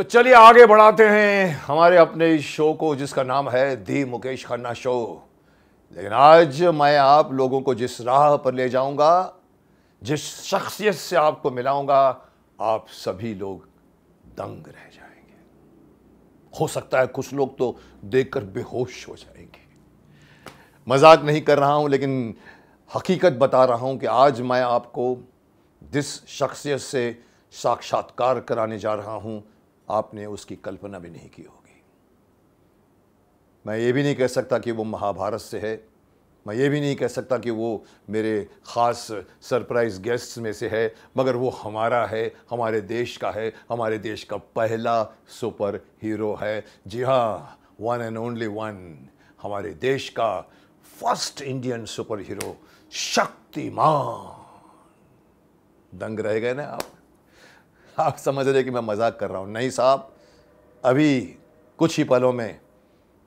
तो चलिए आगे बढ़ाते हैं हमारे अपने शो को जिसका नाम है दी मुकेश खन्ना शो लेकिन आज मैं आप लोगों को जिस राह पर ले जाऊंगा जिस शख्सियत से आपको मिलाऊंगा आप सभी लोग दंग रह जाएंगे हो सकता है कुछ लोग तो देखकर बेहोश हो जाएंगे मजाक नहीं कर रहा हूं लेकिन हकीकत बता रहा हूं कि आज मैं आपको जिस शख्सियत से साक्षात्कार कराने जा रहा हूं आपने उसकी कल्पना भी नहीं की होगी मैं ये भी नहीं कह सकता कि वो महाभारत से है मैं ये भी नहीं कह सकता कि वो मेरे ख़ास सरप्राइज़ गेस्ट्स में से है मगर वो हमारा है हमारे देश का है हमारे देश का पहला सुपर हीरो है जी हाँ वन एंड ओनली वन हमारे देश का first Indian super hero Shaktimaan दंग रह गए ना आप आप समझ रहे कि मैं मजाक कर रहा हूँ नहीं साहब अभी कुछ ही पलों में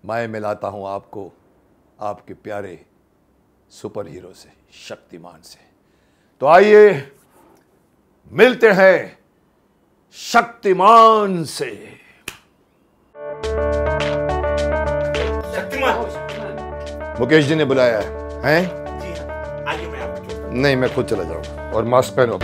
मैं मिलाता हूँ आपको आपके प्यारे सुपर हीरो से शक्तिमान से तो आइए मिलते हैं शक्तिमान से शक्तिमान मुकेश जी ने बुलाया है हैं? जी हाँ। मैं आपको नहीं मैं खुद चला जाऊंगा और मास्क पहनो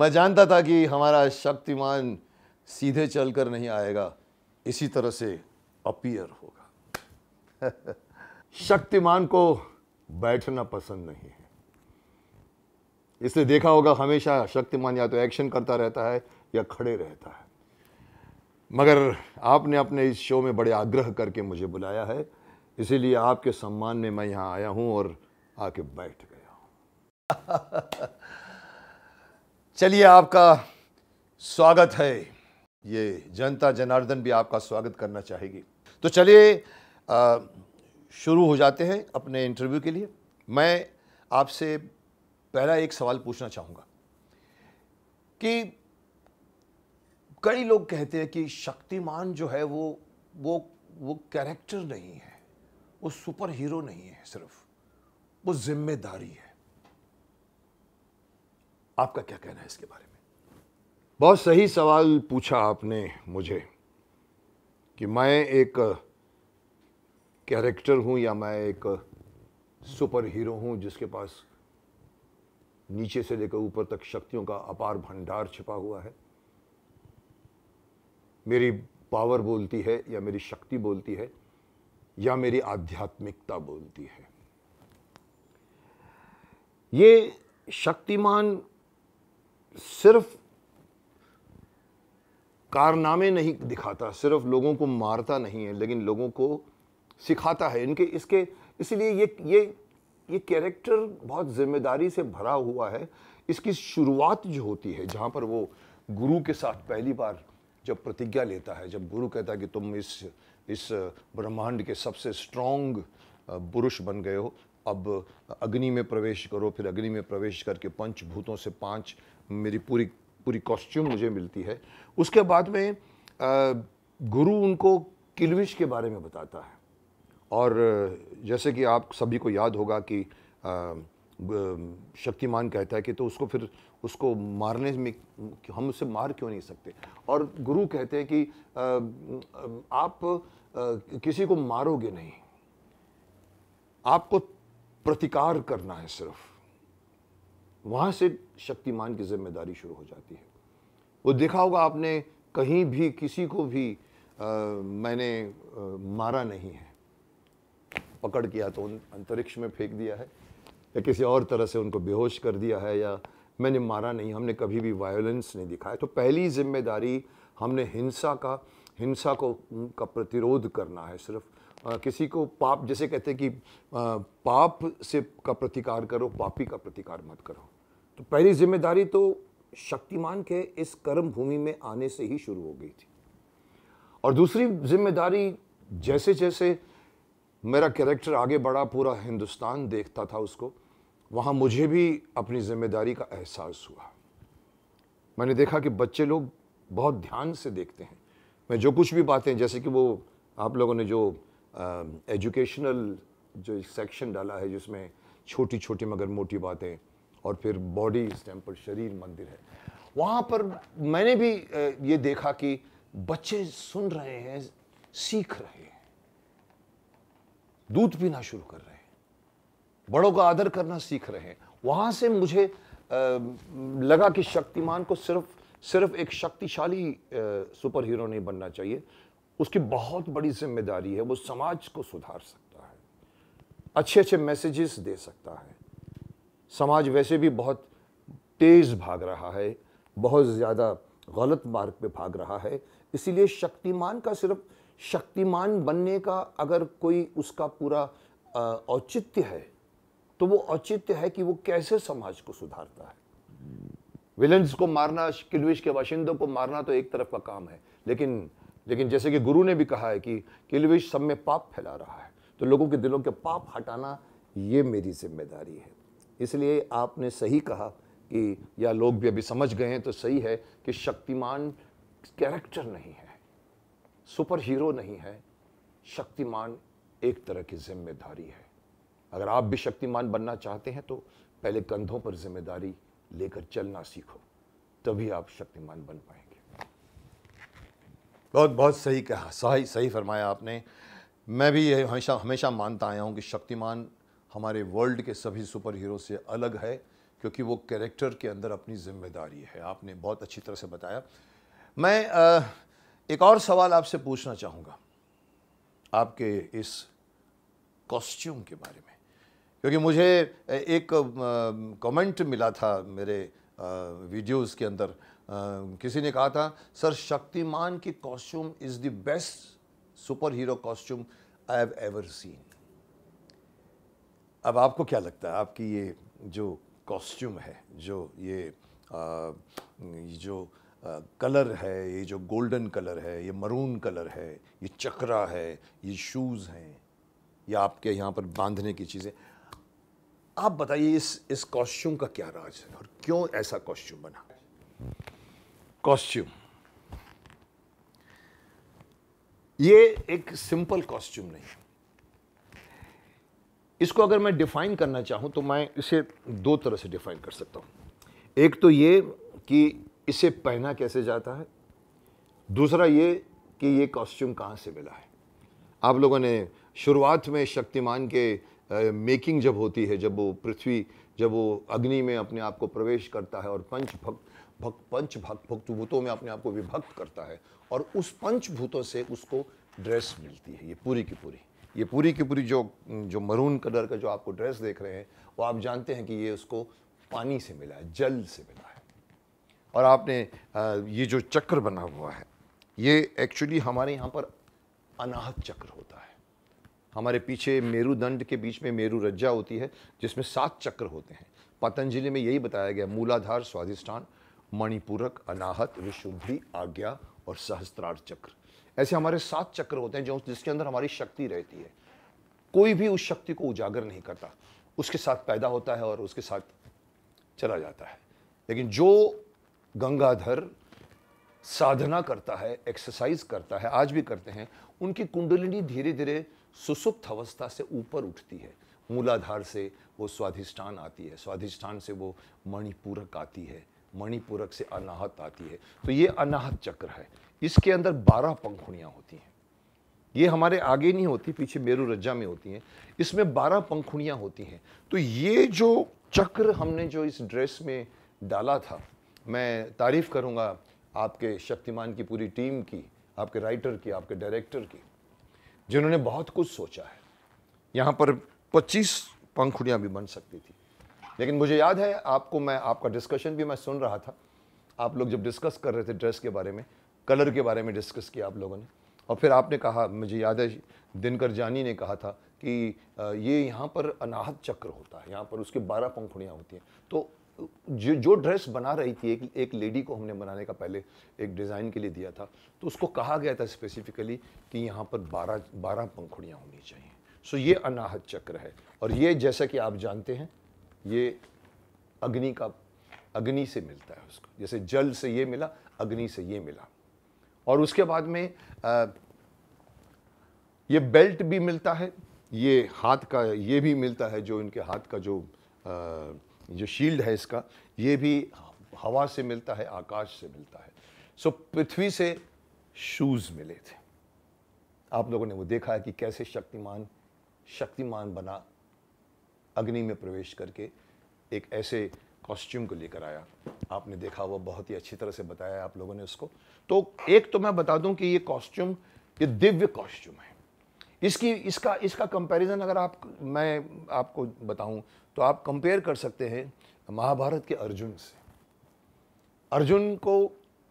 मैं जानता था कि हमारा शक्तिमान सीधे चलकर नहीं आएगा इसी तरह से अपीयर होगा शक्तिमान को बैठना पसंद नहीं है इसलिए देखा होगा हमेशा शक्तिमान या तो एक्शन करता रहता है या खड़े रहता है मगर आपने अपने इस शो में बड़े आग्रह करके मुझे बुलाया है इसीलिए आपके सम्मान में मैं यहाँ आया हूँ और आके बैठ गया हूँ चलिए आपका स्वागत है ये जनता जनार्दन भी आपका स्वागत करना चाहेगी तो चलिए शुरू हो जाते हैं अपने इंटरव्यू के लिए मैं आपसे पहला एक सवाल पूछना चाहूँगा कि कई लोग कहते हैं कि शक्तिमान जो है वो वो वो कैरेक्टर नहीं है वो सुपर हीरो नहीं है सिर्फ वो जिम्मेदारी है आपका क्या कहना है इसके बारे में बहुत सही सवाल पूछा आपने मुझे कि मैं एक कैरेक्टर हूं या मैं एक सुपर हीरो हूं जिसके पास नीचे से लेकर ऊपर तक शक्तियों का अपार भंडार छिपा हुआ है मेरी पावर बोलती है या मेरी शक्ति बोलती है या मेरी आध्यात्मिकता बोलती है ये शक्तिमान सिर्फ कारनामे नहीं दिखाता सिर्फ लोगों को मारता नहीं है लेकिन लोगों को सिखाता है इनके इसके इसलिए ये ये ये कैरेक्टर बहुत जिम्मेदारी से भरा हुआ है इसकी शुरुआत जो होती है जहाँ पर वो गुरु के साथ पहली बार जब प्रतिज्ञा लेता है जब गुरु कहता है कि तुम इस इस ब्रह्मांड के सबसे स्ट्रॉन्ग पुरुष बन गए हो अब अग्नि में प्रवेश करो फिर अग्नि में प्रवेश करके पंचभूतों से पांच मेरी पूरी पूरी कॉस्ट्यूम मुझे मिलती है उसके बाद में गुरु उनको किलविश के बारे में बताता है और जैसे कि आप सभी को याद होगा कि शक्तिमान कहता है कि तो उसको फिर उसको मारने में हम उसे मार क्यों नहीं सकते और गुरु कहते हैं कि आप किसी को मारोगे नहीं आपको प्रतिकार करना है सिर्फ वहाँ से शक्तिमान की जिम्मेदारी शुरू हो जाती है वो देखा होगा आपने कहीं भी किसी को भी आ, मैंने आ, मारा नहीं है पकड़ किया तो अंतरिक्ष में फेंक दिया है या किसी और तरह से उनको बेहोश कर दिया है या मैंने मारा नहीं हमने कभी भी वायलेंस नहीं दिखाया तो पहली जिम्मेदारी हमने हिंसा का हिंसा को का प्रतिरोध करना है सिर्फ आ, किसी को पाप जैसे कहते हैं कि आ, पाप से का प्रतिकार करो पापी का प्रतिकार मत करो तो पहली जिम्मेदारी तो शक्तिमान के इस कर्म भूमि में आने से ही शुरू हो गई थी और दूसरी जिम्मेदारी जैसे जैसे मेरा कैरेक्टर आगे बढ़ा पूरा हिंदुस्तान देखता था उसको वहाँ मुझे भी अपनी जिम्मेदारी का एहसास हुआ मैंने देखा कि बच्चे लोग बहुत ध्यान से देखते हैं मैं जो कुछ भी बातें जैसे कि वो आप लोगों ने जो एजुकेशनल जो सेक्शन डाला है जिसमें छोटी छोटी मगर मोटी बातें और फिर बॉडी इस टेम्पल शरीर मंदिर है वहाँ पर मैंने भी ये देखा कि बच्चे सुन रहे हैं सीख रहे हैं दूध पीना शुरू कर रहे हैं बड़ों का आदर करना सीख रहे हैं वहाँ से मुझे लगा कि शक्तिमान को सिर्फ सिर्फ एक शक्तिशाली सुपर हीरो नहीं बनना चाहिए उसकी बहुत बड़ी जिम्मेदारी है वो समाज को सुधार सकता है अच्छे अच्छे मैसेजेस दे सकता है समाज वैसे भी बहुत तेज़ भाग रहा है बहुत ज़्यादा गलत मार्ग पे भाग रहा है इसीलिए शक्तिमान का सिर्फ शक्तिमान बनने का अगर कोई उसका पूरा औचित्य है तो वो औचित्य है कि वो कैसे समाज को सुधारता है विलन्स को मारना किलविश के बाशिंदों को मारना तो एक तरफ का काम है लेकिन लेकिन जैसे कि गुरु ने भी कहा है कि किलविश सब में पाप फैला रहा है तो लोगों के दिलों के पाप हटाना ये मेरी जिम्मेदारी है इसलिए आपने सही कहा कि या लोग भी अभी समझ गए हैं तो सही है कि शक्तिमान कैरेक्टर नहीं है सुपर हीरो नहीं है शक्तिमान एक तरह की जिम्मेदारी है अगर आप भी शक्तिमान बनना चाहते हैं तो पहले कंधों पर जिम्मेदारी लेकर चलना सीखो तभी आप शक्तिमान बन पाएंगे बहुत बहुत सही कहा सही सही फरमाया आपने मैं भी ये हमेशा हमेशा मानता आया हूँ कि शक्तिमान हमारे वर्ल्ड के सभी सुपर हीरो से अलग है क्योंकि वो कैरेक्टर के अंदर अपनी जिम्मेदारी है आपने बहुत अच्छी तरह से बताया मैं एक और सवाल आपसे पूछना चाहूँगा आपके इस कॉस्ट्यूम के बारे में क्योंकि मुझे एक कमेंट मिला था मेरे वीडियोस के अंदर किसी ने कहा था सर शक्तिमान की costume is the best super hero costume I have ever seen अब आपको क्या लगता है आपकी ये जो कॉस्ट्यूम है जो ये आ, ये जो आ, कलर है ये जो गोल्डन कलर है ये मरून कलर है ये चक्रा है ये शूज़ हैं या आपके यहाँ पर बांधने की चीज़ें आप बताइए इस इस कॉस्ट्यूम का क्या राज है और क्यों ऐसा कॉस्ट्यूम बना कॉस्ट्यूम ये एक सिंपल कॉस्ट्यूम नहीं इसको अगर मैं डिफ़ाइन करना चाहूँ तो मैं इसे दो तरह से डिफ़ाइन कर सकता हूँ एक तो ये कि इसे पहना कैसे जाता है दूसरा ये कि ये कॉस्ट्यूम कहाँ से मिला है आप लोगों ने शुरुआत में शक्तिमान के आ, मेकिंग जब होती है जब वो पृथ्वी जब वो अग्नि में अपने आप को प्रवेश करता है और पंच भक्त भक्त पंच भक्त भक्त भूतों में अपने आप को विभक्त करता है और उस पंचभूतों से उसको ड्रेस मिलती है ये पूरी की पूरी ये पूरी की पूरी जो जो मरून कलर का जो आपको ड्रेस देख रहे हैं वो आप जानते हैं कि ये उसको पानी से मिला है जल से मिला है और आपने ये जो चक्र बना हुआ है ये एक्चुअली हमारे यहाँ पर अनाहत चक्र होता है हमारे पीछे मेरुदंड के बीच में मेरु रज्जा होती है जिसमें सात चक्र होते हैं पतंजलि में यही बताया गया मूलाधार स्वादिष्ठान मणिपूरक अनाहत विशुद्धि आज्ञा और सहस्त्रार चक्र ऐसे हमारे सात चक्र होते हैं जो जिसके अंदर हमारी शक्ति रहती है कोई भी उस शक्ति को उजागर नहीं करता उसके साथ पैदा होता है और उसके साथ चला जाता है लेकिन जो गंगाधर साधना करता है एक्सरसाइज करता है आज भी करते हैं उनकी कुंडलिनी धीरे धीरे सुसुप्त अवस्था से ऊपर उठती है मूलाधार से वो स्वाधिष्ठान आती है स्वाधिष्ठान से वो मणिपूरक आती है मणिपूरक से अनाहत आती है तो ये अनाहत चक्र है इसके अंदर बारह पंखुड़ियाँ होती हैं ये हमारे आगे नहीं होती पीछे मेरू रज्जा में होती हैं इसमें बारह पंखुड़ियाँ होती हैं तो ये जो चक्र हमने जो इस ड्रेस में डाला था मैं तारीफ़ करूँगा आपके शक्तिमान की पूरी टीम की आपके राइटर की आपके डायरेक्टर की जिन्होंने बहुत कुछ सोचा है यहाँ पर 25 पंखुड़ियाँ भी बन सकती थी लेकिन मुझे याद है आपको मैं आपका डिस्कशन भी मैं सुन रहा था आप लोग जब डिस्कस कर रहे थे ड्रेस के बारे में कलर के बारे में डिस्कस किया आप लोगों ने और फिर आपने कहा मुझे याद है दिनकर जानी ने कहा था कि ये यहाँ पर अनाहत चक्र होता है यहाँ पर उसके बारह पंखुड़ियाँ होती हैं तो जो जो ड्रेस बना रही थी एक एक लेडी को हमने बनाने का पहले एक डिज़ाइन के लिए दिया था तो उसको कहा गया था स्पेसिफिकली कि यहाँ पर बारह बारह पंखुड़ियाँ होनी चाहिए सो ये अनाहत चक्र है और ये जैसा कि आप जानते हैं ये अग्नि का अग्नि से मिलता है उसको जैसे जल से ये मिला अग्नि से ये मिला और उसके बाद में आ, ये बेल्ट भी मिलता है ये हाथ का ये भी मिलता है जो इनके हाथ का जो आ, जो शील्ड है इसका ये भी हवा से मिलता है आकाश से मिलता है सो पृथ्वी से शूज़ मिले थे आप लोगों ने वो देखा है कि कैसे शक्तिमान शक्तिमान बना अग्नि में प्रवेश करके एक ऐसे कॉस्ट्यूम को लेकर आया आपने देखा हुआ बहुत ही अच्छी तरह से बताया आप लोगों ने उसको तो एक तो मैं बता दूं कि ये कॉस्ट्यूम ये दिव्य कॉस्ट्यूम है इसकी इसका इसका कंपैरिजन अगर आप मैं आपको बताऊं तो आप कंपेयर कर सकते हैं महाभारत के अर्जुन से अर्जुन को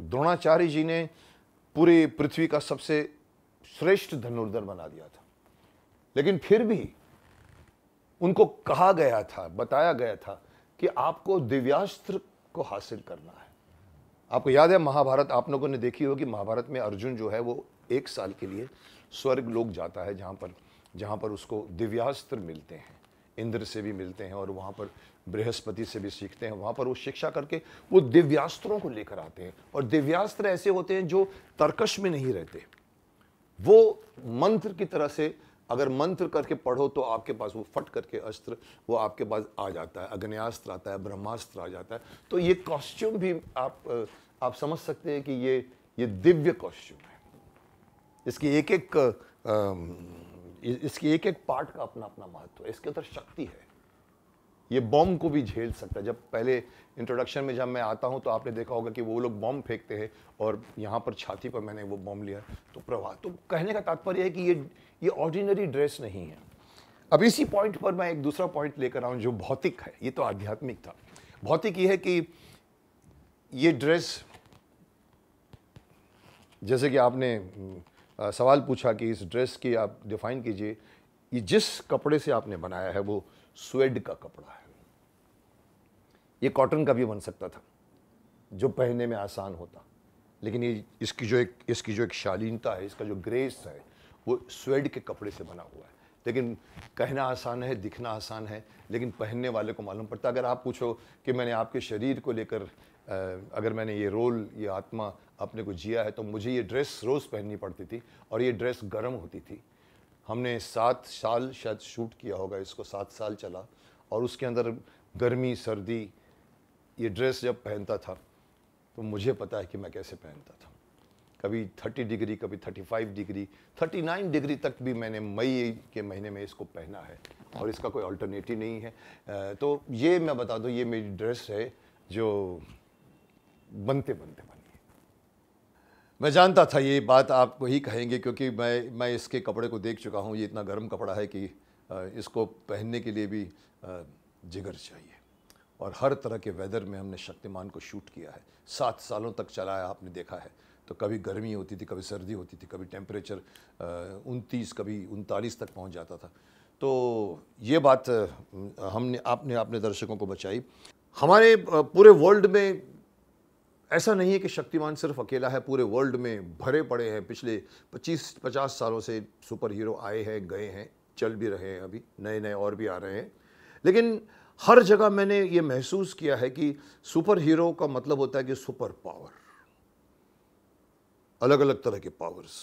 द्रोणाचार्य जी ने पूरी पृथ्वी का सबसे श्रेष्ठ धनुर्धर बना दिया था लेकिन फिर भी उनको कहा गया था बताया गया था कि आपको दिव्यास्त्र को हासिल करना है आपको याद है महाभारत आप लोगों ने देखी होगी महाभारत में अर्जुन जो है वो एक साल के लिए स्वर्ग लोग जाता है जहाँ पर जहाँ पर उसको दिव्यास्त्र मिलते हैं इंद्र से भी मिलते हैं और वहाँ पर बृहस्पति से भी सीखते हैं वहाँ पर वो शिक्षा करके वो दिव्यास्त्रों को लेकर आते हैं और दिव्यास्त्र ऐसे होते हैं जो तर्कश में नहीं रहते वो मंत्र की तरह से अगर मंत्र करके पढ़ो तो आपके पास वो फट करके अस्त्र वो आपके पास आ जाता है अग्नियास्त्र आता है ब्रह्मास्त्र आ जाता है तो ये कॉस्ट्यूम भी आप आप समझ सकते हैं कि ये ये दिव्य कॉस्ट्यूम है इसकी एक एक इसकी एक एक पार्ट का अपना अपना महत्व है इसके अंदर शक्ति है ये बॉम्ब को भी झेल सकता है जब पहले इंट्रोडक्शन में जब मैं आता हूँ तो आपने देखा होगा कि वो लोग बॉम्ब फेंकते हैं और यहाँ पर छाती पर मैंने वो बॉम्ब लिया तो प्रवाह तो कहने का तात्पर्य है कि ये ये ऑर्डिनरी ड्रेस नहीं है अब इसी पॉइंट पर मैं एक दूसरा पॉइंट लेकर आऊँ जो भौतिक है ये तो आध्यात्मिक था भौतिक ये है कि ये ड्रेस जैसे कि आपने सवाल पूछा कि इस ड्रेस की आप डिफाइन कीजिए ये जिस कपड़े से आपने बनाया है वो स्वेड का कपड़ा है ये कॉटन का भी बन सकता था जो पहनने में आसान होता लेकिन ये इसकी जो एक इसकी जो एक शालीनता है इसका जो ग्रेस है वो स्वेड के कपड़े से बना हुआ है लेकिन कहना आसान है दिखना आसान है लेकिन पहनने वाले को मालूम पड़ता अगर आप पूछो कि मैंने आपके शरीर को लेकर अगर मैंने ये रोल ये आत्मा अपने को जिया है तो मुझे ये ड्रेस रोज़ पहननी पड़ती थी और ये ड्रेस गर्म होती थी हमने सात साल शायद शूट किया होगा इसको सात साल चला और उसके अंदर गर्मी सर्दी ये ड्रेस जब पहनता था तो मुझे पता है कि मैं कैसे पहनता था कभी 30 डिग्री कभी 35 डिग्री 39 डिग्री तक भी मैंने मई के महीने में इसको पहना है और इसका कोई अल्टरनेटिव नहीं है तो ये मैं बता दूँ ये मेरी ड्रेस है जो बनते बनते मैं जानता था ये बात आपको ही कहेंगे क्योंकि मैं मैं इसके कपड़े को देख चुका हूँ ये इतना गर्म कपड़ा है कि इसको पहनने के लिए भी जिगर चाहिए और हर तरह के वेदर में हमने शक्तिमान को शूट किया है सात सालों तक चलाया आपने देखा है तो कभी गर्मी होती थी कभी सर्दी होती थी कभी टेम्परेचर उनतीस कभी उनतालीस तक पहुँच जाता था तो ये बात हमने आपने अपने दर्शकों को बचाई हमारे पूरे वर्ल्ड में ऐसा नहीं है कि शक्तिमान सिर्फ अकेला है पूरे वर्ल्ड में भरे पड़े हैं पिछले 25-50 सालों से सुपर हीरो आए हैं गए हैं चल भी रहे हैं अभी नए नए और भी आ रहे हैं लेकिन हर जगह मैंने ये महसूस किया है कि सुपर हीरो का मतलब होता है कि सुपर पावर अलग अलग तरह के पावर्स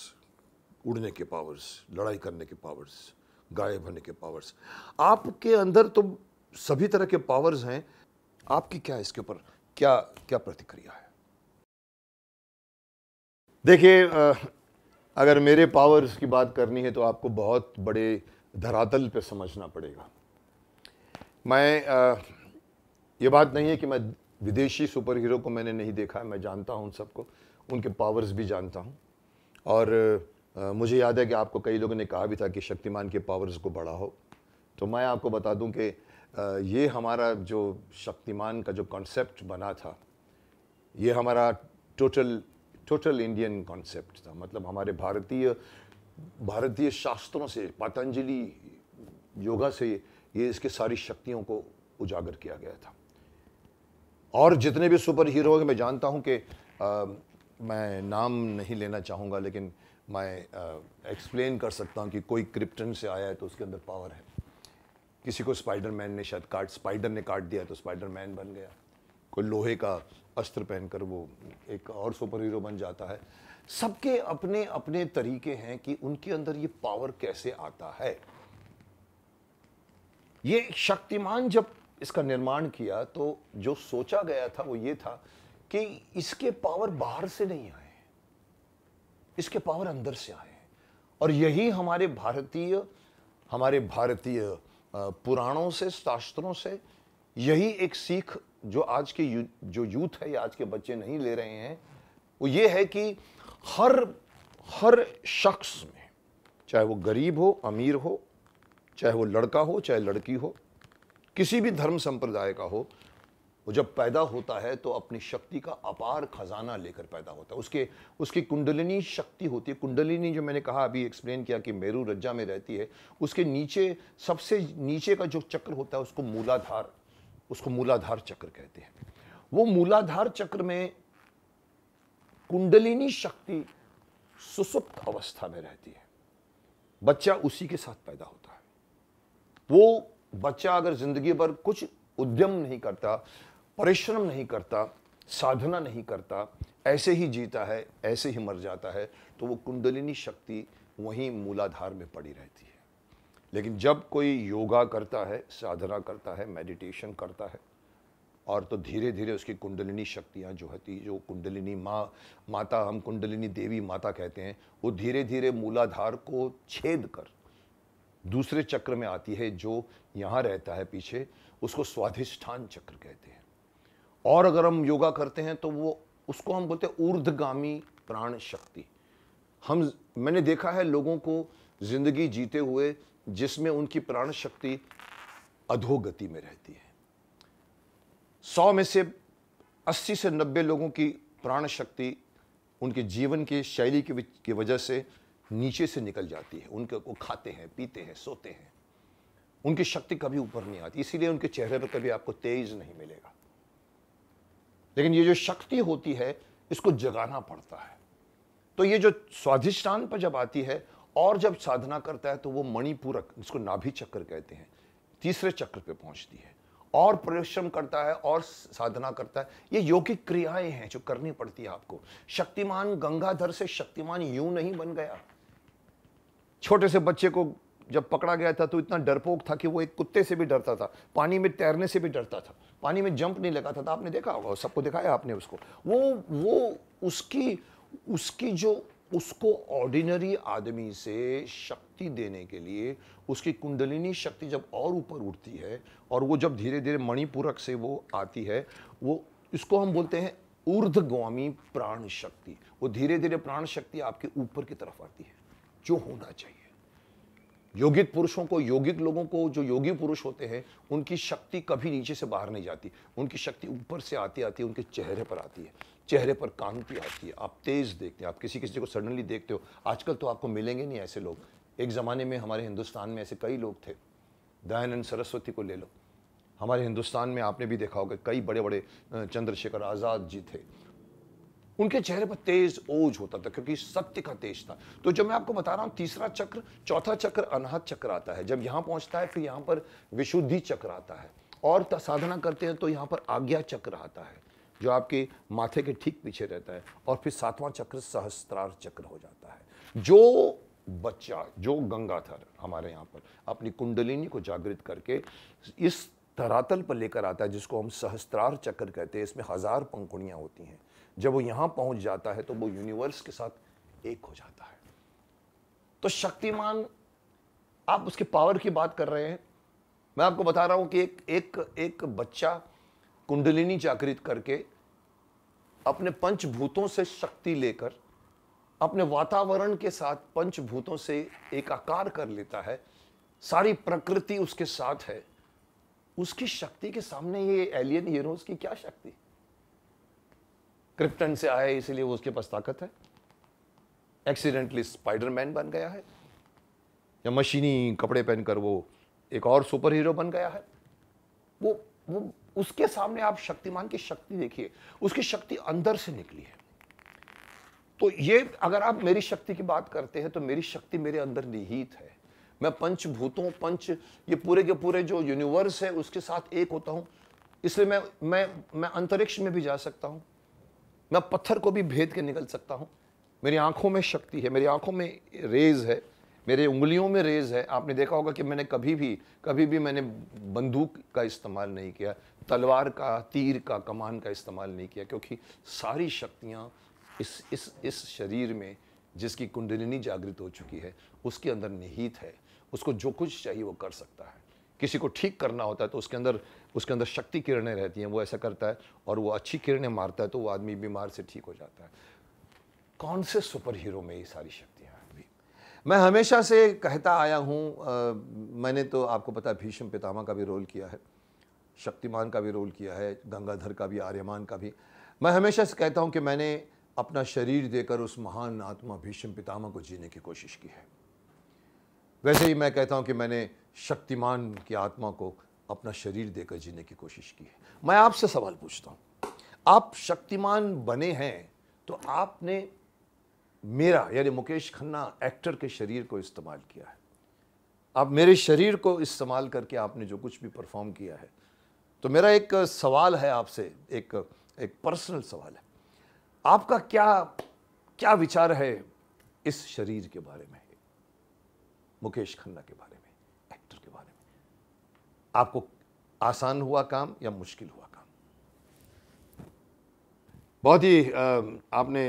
उड़ने के पावर्स लड़ाई करने के पावर्स गायब होने के पावर्स आपके अंदर तो सभी तरह के पावर्स हैं आपकी क्या इसके ऊपर क्या क्या प्रतिक्रिया है देखिए अगर मेरे पावर्स की बात करनी है तो आपको बहुत बड़े धरातल पे समझना पड़ेगा मैं आ, ये बात नहीं है कि मैं विदेशी सुपर हीरो को मैंने नहीं देखा मैं जानता हूँ उन सबको उनके पावर्स भी जानता हूँ और आ, मुझे याद है कि आपको कई लोगों ने कहा भी था कि शक्तिमान के पावर्स को बढ़ाओ तो मैं आपको बता दूँ कि ये हमारा जो शक्तिमान का जो कॉन्सेप्ट बना था ये हमारा टोटल टोटल इंडियन कॉन्सेप्ट था मतलब हमारे भारतीय भारतीय शास्त्रों से पतंजलि योगा से ये इसके सारी शक्तियों को उजागर किया गया था और जितने भी सुपर हीरो मैं जानता हूँ कि मैं नाम नहीं लेना चाहूँगा लेकिन मैं एक्सप्लेन कर सकता हूँ कि कोई क्रिप्टन से आया है तो उसके अंदर पावर है किसी को स्पाइडरमैन ने शायद काट स्पाइडर ने काट दिया तो स्पाइडरमैन बन गया कोई लोहे का अस्त्र पहनकर वो एक और सुपर हीरो बन जाता है सबके अपने अपने तरीके हैं कि उनके अंदर ये पावर कैसे आता है ये शक्तिमान जब इसका निर्माण किया तो जो सोचा गया था वो ये था कि इसके पावर बाहर से नहीं आए इसके पावर अंदर से आए और यही हमारे भारतीय हमारे भारतीय पुराणों से शास्त्रों से यही एक सीख जो आज के यू, जो यूथ है या आज के बच्चे नहीं ले रहे हैं वो ये है कि हर हर शख्स में चाहे वो गरीब हो अमीर हो चाहे वो लड़का हो चाहे लड़की हो किसी भी धर्म संप्रदाय का हो वो जब पैदा होता है तो अपनी शक्ति का अपार खजाना लेकर पैदा होता है उसके उसकी कुंडलिनी शक्ति होती है कुंडलिनी जो मैंने कहा अभी एक्सप्लेन किया कि मेरू रज्जा में रहती है उसके नीचे सबसे नीचे का जो चक्र होता है उसको मूलाधार उसको मूलाधार चक्र कहते हैं वो मूलाधार चक्र में कुंडलिनी शक्ति सुसुप्त अवस्था में रहती है बच्चा उसी के साथ पैदा होता है वो बच्चा अगर जिंदगी भर कुछ उद्यम नहीं करता परिश्रम नहीं करता साधना नहीं करता ऐसे ही जीता है ऐसे ही मर जाता है तो वो कुंडलिनी शक्ति वहीं मूलाधार में पड़ी रहती है लेकिन जब कोई योगा करता है साधना करता है मेडिटेशन करता है और तो धीरे धीरे उसकी कुंडलिनी शक्तियाँ जो है जो कुंडलिनी माँ माता हम कुंडलिनी देवी माता कहते हैं वो धीरे धीरे मूलाधार को छेद कर दूसरे चक्र में आती है जो यहाँ रहता है पीछे उसको स्वाधिष्ठान चक्र कहते हैं और अगर हम योगा करते हैं तो वो उसको हम बोलते हैं ऊर्धगामी प्राण शक्ति हम मैंने देखा है लोगों को ज़िंदगी जीते हुए जिसमें उनकी प्राण शक्ति अधोगति में रहती है सौ में से अस्सी से नब्बे लोगों की प्राण शक्ति उनके जीवन की शैली के, की वजह से नीचे से निकल जाती है उनके वो खाते हैं पीते हैं सोते हैं उनकी शक्ति कभी ऊपर नहीं आती इसीलिए उनके चेहरे पर कभी आपको तेज नहीं मिलेगा लेकिन ये जो शक्ति होती है इसको जगाना पड़ता है तो ये जो स्वाधिष्ठान पर जब आती है और जब साधना करता है तो वो मणिपूरक जिसको नाभि चक्र कहते हैं तीसरे चक्र पे पहुंचती है और परिश्रम करता है और साधना करता है ये योगिक क्रियाएं हैं जो करनी पड़ती है आपको शक्तिमान गंगाधर से शक्तिमान यूं नहीं बन गया छोटे से बच्चे को जब पकड़ा गया था तो इतना डरपोक था कि वो एक कुत्ते से भी डरता था पानी में तैरने से भी डरता था पानी में जंप नहीं लगाता था आपने देखा होगा सबको दिखाया आपने उसको वो वो उसकी उसकी जो उसको ऑर्डिनरी आदमी से शक्ति देने के लिए उसकी कुंडलिनी शक्ति जब और ऊपर उठती है और वो जब धीरे धीरे मणिपूरक से वो आती है वो इसको हम बोलते हैं ऊर्धगामी प्राण शक्ति वो धीरे धीरे प्राण शक्ति आपके ऊपर की तरफ आती है जो होना चाहिए योगिक पुरुषों को योगिक लोगों को जो योगी पुरुष होते हैं उनकी शक्ति कभी नीचे से बाहर नहीं जाती उनकी शक्ति ऊपर से आती आती उनके चेहरे पर आती है चेहरे पर कांति आती है आप तेज़ देखते हैं आप किसी किसी को सडनली देखते हो आजकल तो आपको मिलेंगे नहीं ऐसे लोग एक ज़माने में हमारे हिंदुस्तान में ऐसे कई लोग थे दयानंद सरस्वती को ले लो हमारे हिंदुस्तान में आपने भी देखा होगा कई बड़े बड़े चंद्रशेखर आज़ाद जी थे उनके चेहरे पर तेज ओज होता था क्योंकि सत्य का तेज था तो जब मैं आपको बता रहा हूँ तीसरा चक्र चौथा चक्र अनाहत चक्र आता है जब यहाँ पहुँचता है फिर यहाँ पर विशुद्धि चक्र आता है और साधना करते हैं तो यहाँ पर आज्ञा चक्र आता है जो आपके माथे के ठीक पीछे रहता है और फिर सातवां चक्र सहस्त्रार चक्र हो जाता है जो बच्चा जो गंगाधर हमारे यहाँ पर अपनी कुंडलिनी को जागृत करके इस धरातल पर लेकर आता है जिसको हम सहस्त्रार चक्र कहते हैं इसमें हज़ार पंखुड़ियाँ होती हैं जब वो यहाँ पहुँच जाता है तो वो यूनिवर्स के साथ एक हो जाता है तो शक्तिमान आप उसके पावर की बात कर रहे हैं मैं आपको बता रहा हूँ कि एक एक एक बच्चा कुंडलिनी जागृत करके अपने पंचभूतों से शक्ति लेकर अपने वातावरण के साथ पंचभूतों से एक आकार कर लेता है सारी प्रकृति उसके साथ है उसकी शक्ति के सामने ये एलियन हीरोज की क्या शक्ति क्रिप्टन से आया इसलिए वो उसके पास ताकत है एक्सीडेंटली स्पाइडरमैन बन गया है या मशीनी कपड़े पहनकर वो एक और सुपर हीरो बन गया है वो वो उसके सामने आप शक्तिमान की शक्ति देखिए उसकी शक्ति अंदर से निकली है तो ये अगर आप मेरी शक्ति की बात करते हैं तो मेरी शक्ति मेरे अंदर निहित है मैं पंच भूतों पंच ये पूरे के पूरे जो यूनिवर्स है उसके साथ एक होता हूं इसलिए मैं मैं मैं अंतरिक्ष में भी जा सकता हूं मैं पत्थर को भी भेद के निकल सकता हूं मेरी आंखों में शक्ति है मेरी आंखों में रेज है मेरे उंगलियों में रेज है आपने देखा होगा कि मैंने कभी भी कभी भी मैंने बंदूक का इस्तेमाल नहीं किया तलवार का तीर का कमान का इस्तेमाल नहीं किया क्योंकि सारी शक्तियाँ इस इस इस शरीर में जिसकी कुंडलिनी जागृत हो चुकी है उसके अंदर निहित है उसको जो कुछ चाहिए वो कर सकता है किसी को ठीक करना होता है तो उसके अंदर उसके अंदर शक्ति किरणें रहती हैं वो ऐसा करता है और वो अच्छी किरणें मारता है तो वो आदमी बीमार से ठीक हो जाता है कौन से सुपर हीरो में ये सारी शक्तियाँ हैं अभी मैं हमेशा से कहता आया हूँ मैंने तो आपको पता भीष्म पितामह का भी रोल किया है शक्तिमान का भी रोल किया है गंगाधर का भी आर्यमान का भी मैं हमेशा से कहता हूँ कि मैंने अपना शरीर देकर उस महान आत्मा भीष्म पितामह को जीने की कोशिश की है वैसे ही मैं कहता हूँ कि मैंने शक्तिमान की आत्मा को अपना शरीर देकर जीने की कोशिश की है मैं आपसे सवाल पूछता हूँ आप शक्तिमान बने हैं तो आपने मेरा यानी मुकेश खन्ना एक्टर के शरीर को इस्तेमाल किया है आप मेरे शरीर को इस्तेमाल करके आपने जो कुछ भी परफॉर्म किया है तो मेरा एक सवाल है आपसे एक एक पर्सनल सवाल है आपका क्या क्या विचार है इस शरीर के बारे में मुकेश खन्ना के बारे में एक्टर के बारे में आपको आसान हुआ काम या मुश्किल हुआ काम बहुत ही आपने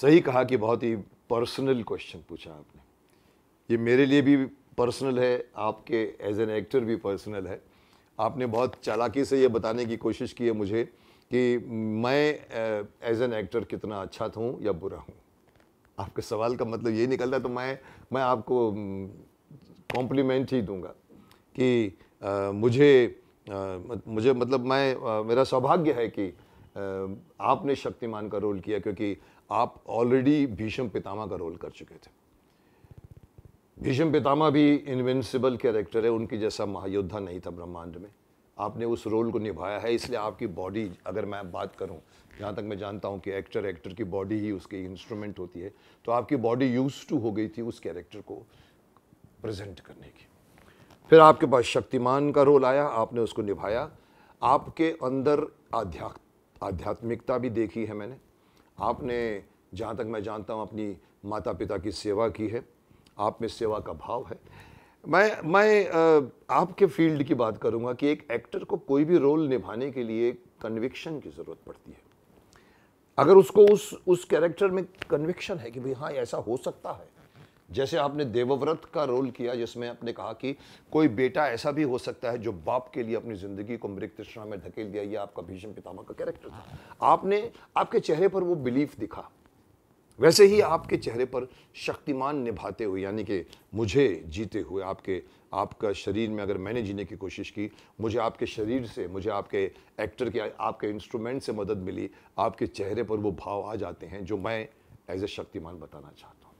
सही कहा कि बहुत ही पर्सनल क्वेश्चन पूछा आपने ये मेरे लिए भी पर्सनल है आपके एज एन एक्टर भी पर्सनल है आपने बहुत चालाकी से ये बताने की कोशिश की है मुझे कि मैं एज एन एक्टर कितना अच्छा हूँ या बुरा हूँ आपके सवाल का मतलब ये निकलता है तो मैं मैं आपको कॉम्प्लीमेंट ही दूंगा कि आ, मुझे आ, मुझे मतलब मैं आ, मेरा सौभाग्य है कि आ, आपने शक्तिमान का रोल किया क्योंकि आप ऑलरेडी भीषम पितामा का रोल कर चुके थे भीष्म पितामह भी इनविंसिबल कैरेक्टर है उनकी जैसा महायोद्धा नहीं था ब्रह्मांड में आपने उस रोल को निभाया है इसलिए आपकी बॉडी अगर मैं बात करूं जहाँ तक मैं जानता हूँ कि एक्टर एक्टर की बॉडी ही उसकी इंस्ट्रूमेंट होती है तो आपकी बॉडी यूज टू हो गई थी उस कैरेक्टर को प्रेजेंट करने की फिर आपके पास शक्तिमान का रोल आया आपने उसको निभाया आपके अंदर आध्या आध्यात्मिकता भी देखी है मैंने आपने जहाँ तक मैं जानता हूँ अपनी माता पिता की सेवा की है आप में सेवा का भाव है मैं मैं आपके फील्ड की बात करूंगा कि एक एक्टर को कोई भी रोल निभाने के लिए कन्विक्शन की ज़रूरत पड़ती है अगर उसको उस उस कैरेक्टर में कन्विक्शन है कि भाई हाँ ऐसा हो सकता है जैसे आपने देवव्रत का रोल किया जिसमें आपने कहा कि कोई बेटा ऐसा भी हो सकता है जो बाप के लिए अपनी ज़िंदगी को मृत तृष्णा में धकेल दिया ये आपका भीष्म पितामह का कैरेक्टर था आपने आपके चेहरे पर वो बिलीफ दिखा वैसे ही आपके चेहरे पर शक्तिमान निभाते हुए यानी कि मुझे जीते हुए आपके आपका शरीर में अगर मैंने जीने की कोशिश की मुझे आपके शरीर से मुझे आपके एक्टर के आपके इंस्ट्रूमेंट से मदद मिली आपके चेहरे पर वो भाव आ जाते हैं जो मैं एज ए शक्तिमान बताना चाहता हूँ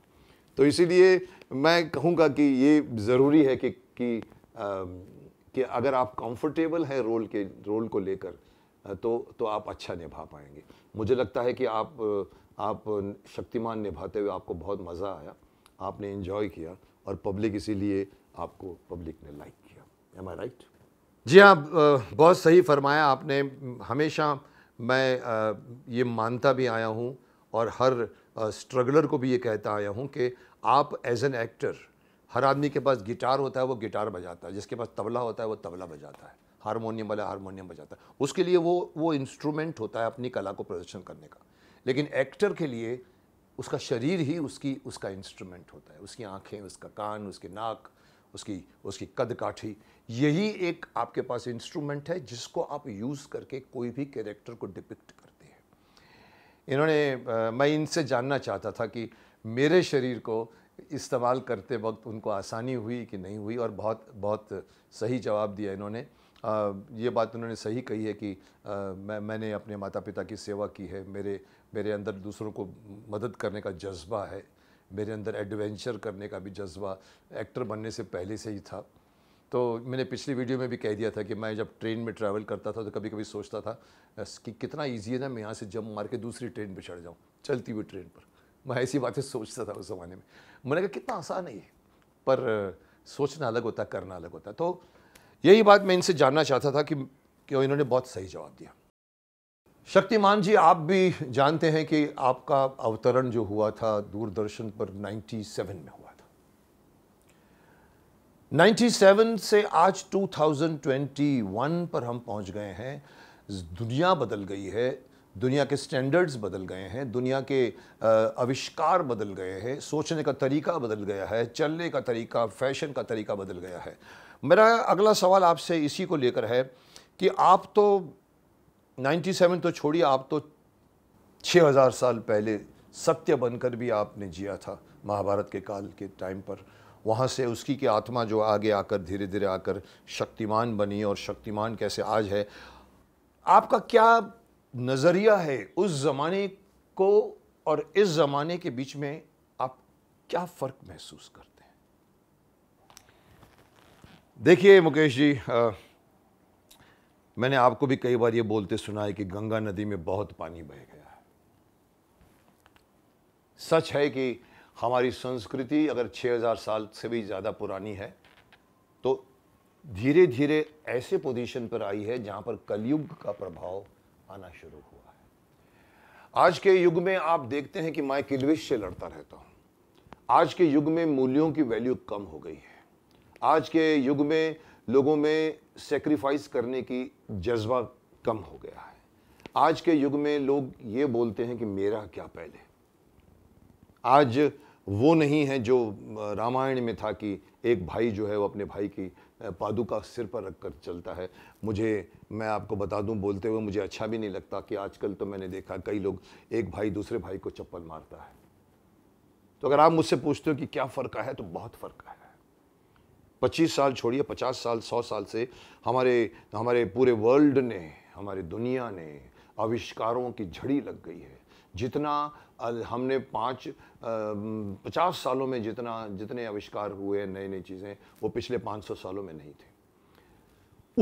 तो इसीलिए मैं कहूँगा कि ये ज़रूरी है कि कि, आ, कि अगर आप कंफर्टेबल हैं रोल के रोल को लेकर तो तो आप अच्छा निभा पाएंगे मुझे लगता है कि आप आप शक्तिमान निभाते हुए आपको बहुत मज़ा आया आपने इन्जॉय किया और पब्लिक इसीलिए आपको पब्लिक ने लाइक किया एम आई राइट जी हाँ बहुत सही फरमाया आपने हमेशा मैं ये मानता भी आया हूँ और हर स्ट्रगलर को भी ये कहता आया हूँ कि आप एज एन एक्टर हर आदमी के पास गिटार होता है वो गिटार बजाता है जिसके पास तबला होता है वो तबला बजाता है हारमोनियम वाला हारमोनियम बजाता है उसके लिए वो वो इंस्ट्रूमेंट होता है अपनी कला को प्रदर्शन करने का लेकिन एक्टर के लिए उसका शरीर ही उसकी उसका इंस्ट्रूमेंट होता है उसकी आँखें उसका कान उसके नाक उसकी उसकी कद काठी यही एक आपके पास इंस्ट्रूमेंट है जिसको आप यूज़ करके कोई भी कैरेक्टर को डिपिक्ट करते हैं इन्होंने मैं इनसे जानना चाहता था कि मेरे शरीर को इस्तेमाल करते वक्त उनको आसानी हुई कि नहीं हुई और बहुत बहुत सही जवाब दिया इन्होंने ये बात उन्होंने सही कही है कि मैं मैंने अपने माता पिता की सेवा की है मेरे मेरे अंदर दूसरों को मदद करने का जज्बा है मेरे अंदर एडवेंचर करने का भी जज्बा एक्टर बनने से पहले से ही था तो मैंने पिछली वीडियो में भी कह दिया था कि मैं जब ट्रेन में ट्रैवल करता था तो कभी कभी सोचता था कि कितना ईजी है ना मैं यहाँ से जम मार के दूसरी ट्रेन पर चढ़ जाऊँ चलती हुई ट्रेन पर मैं ऐसी बातें सोचता था उस ज़माने में मैंने कहा कितना आसान है पर सोचना अलग होता करना अलग होता तो यही बात मैं इनसे जानना चाहता था कि क्यों इन्होंने बहुत सही जवाब दिया शक्तिमान जी आप भी जानते हैं कि आपका अवतरण जो हुआ था दूरदर्शन पर 97 में हुआ था 97 से आज 2021 पर हम पहुंच गए हैं दुनिया बदल गई है दुनिया के स्टैंडर्ड्स बदल गए हैं दुनिया के आविष्कार बदल गए हैं सोचने का तरीका बदल गया है चलने का तरीका फैशन का तरीका बदल गया है मेरा अगला सवाल आपसे इसी को लेकर है कि आप तो 97 तो छोड़िए आप तो 6000 साल पहले सत्य बनकर भी आपने जिया था महाभारत के काल के टाइम पर वहाँ से उसकी की आत्मा जो आगे आकर धीरे धीरे आकर शक्तिमान बनी और शक्तिमान कैसे आज है आपका क्या नज़रिया है उस ज़माने को और इस ज़माने के बीच में आप क्या फ़र्क महसूस करते हैं देखिए मुकेश जी आ, मैंने आपको भी कई बार ये बोलते सुना है कि गंगा नदी में बहुत पानी बह गया है सच है कि हमारी संस्कृति अगर 6000 साल से भी ज़्यादा पुरानी है तो धीरे धीरे ऐसे पोजीशन पर आई है जहाँ पर कलयुग का प्रभाव आना शुरू हुआ है आज के युग में आप देखते हैं कि मैं किलविश से लड़ता रहता हूं आज के युग में मूल्यों की वैल्यू कम हो गई है आज के युग में लोगों में सेक्रीफाइस करने की जज्बा कम हो गया है आज के युग में लोग ये बोलते हैं कि मेरा क्या पहले आज वो नहीं है जो रामायण में था कि एक भाई जो है वो अपने भाई की पादुका सिर पर रख कर चलता है मुझे मैं आपको बता दूं बोलते हुए मुझे अच्छा भी नहीं लगता कि आजकल तो मैंने देखा कई लोग एक भाई दूसरे भाई को चप्पल मारता है तो अगर आप मुझसे पूछते हो कि क्या फ़र्क है तो बहुत फ़र्क है पच्चीस साल छोड़िए पचास साल सौ साल से हमारे हमारे पूरे वर्ल्ड ने हमारी दुनिया ने आविष्कारों की झड़ी लग गई है जितना हमने पाँच पचास सालों में जितना जितने आविष्कार हुए नई नई चीज़ें वो पिछले पाँच सौ सालों में नहीं थे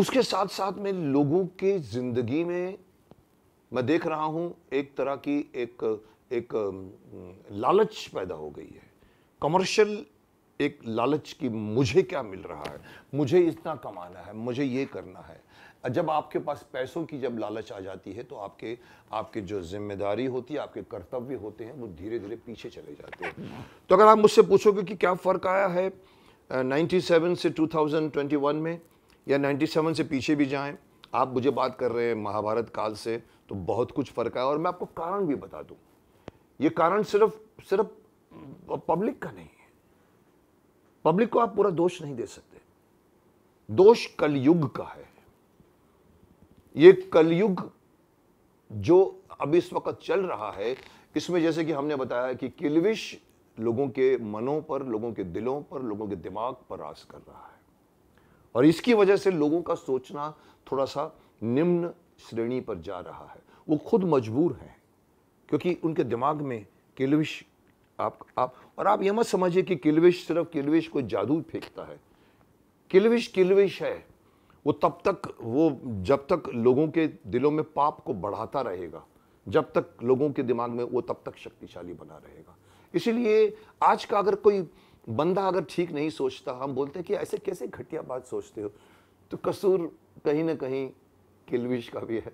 उसके साथ साथ में लोगों के ज़िंदगी में मैं देख रहा हूँ एक तरह की एक एक लालच पैदा हो गई है कमर्शियल एक लालच की मुझे क्या मिल रहा है मुझे इतना कमाना है मुझे ये करना है जब आपके पास पैसों की जब लालच आ जाती है तो आपके आपके जो जिम्मेदारी होती है आपके कर्तव्य होते हैं वो धीरे धीरे पीछे चले जाते हैं तो अगर आप मुझसे पूछोगे कि क्या फ़र्क आया है 97 से 2021 में या 97 से पीछे भी जाएं आप मुझे बात कर रहे हैं महाभारत काल से तो बहुत कुछ फ़र्क आया और मैं आपको कारण भी बता दूँ ये कारण सिर्फ सिर्फ पब्लिक का नहीं है पब्लिक को आप पूरा दोष नहीं दे सकते दोष कलयुग का है ये कलयुग जो अब इस वक्त चल रहा है इसमें जैसे कि हमने बताया कि किलविश लोगों के मनों पर लोगों के दिलों पर लोगों के दिमाग पर रास कर रहा है और इसकी वजह से लोगों का सोचना थोड़ा सा निम्न श्रेणी पर जा रहा है वो खुद मजबूर हैं क्योंकि उनके दिमाग में किलविश आप आप और आप यह मत समझिए कि किलविश सिर्फ किलविश को जादू फेंकता है किलविश किलविश है वो तब तक वो जब तक लोगों के दिलों में पाप को बढ़ाता रहेगा जब तक लोगों के दिमाग में वो तब तक शक्तिशाली बना रहेगा इसीलिए आज का अगर कोई बंदा अगर ठीक नहीं सोचता हम बोलते हैं कि ऐसे कैसे घटिया बात सोचते हो तो कसूर कहीं ना कहीं किलविश का भी है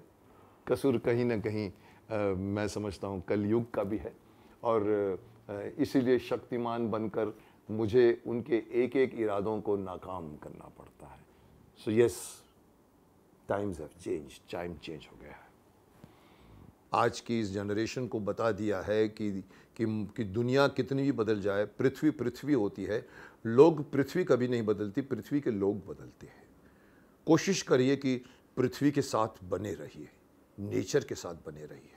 कसूर कहीं ना कहीं आ, मैं समझता हूँ कलयुग का भी है और इसीलिए शक्तिमान बनकर मुझे उनके एक एक इरादों को नाकाम करना पड़ता है so yes times have change time change हो गया है आज की इस जनरेशन को बता दिया है कि कि, कि दुनिया कितनी भी बदल जाए पृथ्वी पृथ्वी होती है लोग पृथ्वी कभी नहीं बदलती पृथ्वी के लोग बदलते हैं कोशिश करिए कि पृथ्वी के साथ बने रहिए नेचर के साथ बने रहिए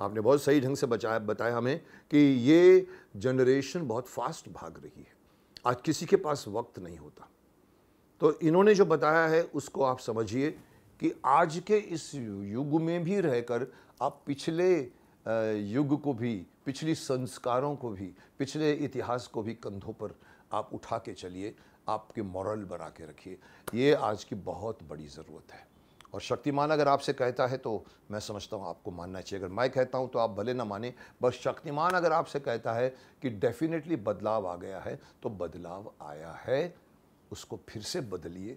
आपने बहुत सही ढंग से बचाया बताया हमें कि ये जनरेशन बहुत फास्ट भाग रही है आज किसी के पास वक्त नहीं होता तो इन्होंने जो बताया है उसको आप समझिए कि आज के इस युग में भी रहकर आप पिछले युग को भी पिछली संस्कारों को भी पिछले इतिहास को भी कंधों पर आप उठा के चलिए आपके मॉरल बना के रखिए ये आज की बहुत बड़ी ज़रूरत है और शक्तिमान अगर आपसे कहता है तो मैं समझता हूँ आपको मानना चाहिए अगर मैं कहता हूँ तो आप भले ना माने बस शक्तिमान अगर आपसे कहता है कि डेफिनेटली बदलाव आ गया है तो बदलाव आया है उसको फिर से बदलिए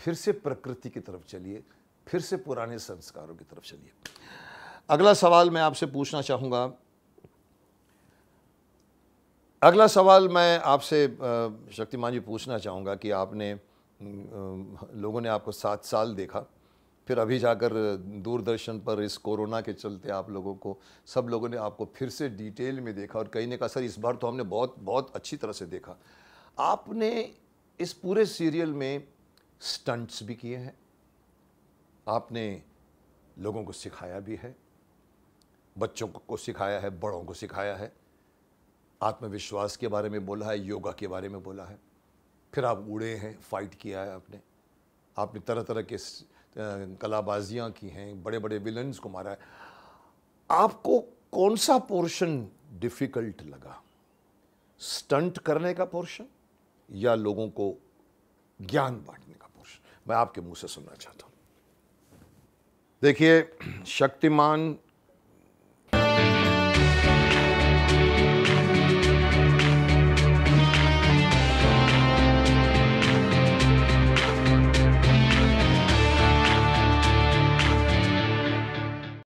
फिर से प्रकृति की तरफ चलिए फिर से पुराने संस्कारों की तरफ चलिए अगला सवाल मैं आपसे पूछना चाहूँगा अगला सवाल मैं आपसे शक्तिमान जी पूछना चाहूँगा कि आपने लोगों ने आपको सात साल देखा फिर अभी जाकर दूरदर्शन पर इस कोरोना के चलते आप लोगों को सब लोगों ने आपको फिर से डिटेल में देखा और कहीं ने कहा सर इस बार तो हमने बहुत बहुत अच्छी तरह से देखा आपने इस पूरे सीरियल में स्टंट्स भी किए हैं आपने लोगों को सिखाया भी है बच्चों को सिखाया है बड़ों को सिखाया है आत्मविश्वास के बारे में बोला है योगा के बारे में बोला है फिर आप उड़े हैं फाइट किया है आपने आपने तरह तरह के कलाबाजियाँ की हैं बड़े बड़े विलन्स को मारा है आपको कौन सा पोर्शन डिफ़िकल्ट लगा स्टंट करने का पोर्शन या लोगों को ज्ञान बांटने का पुरुष मैं आपके मुंह से सुनना चाहता हूं देखिए शक्तिमान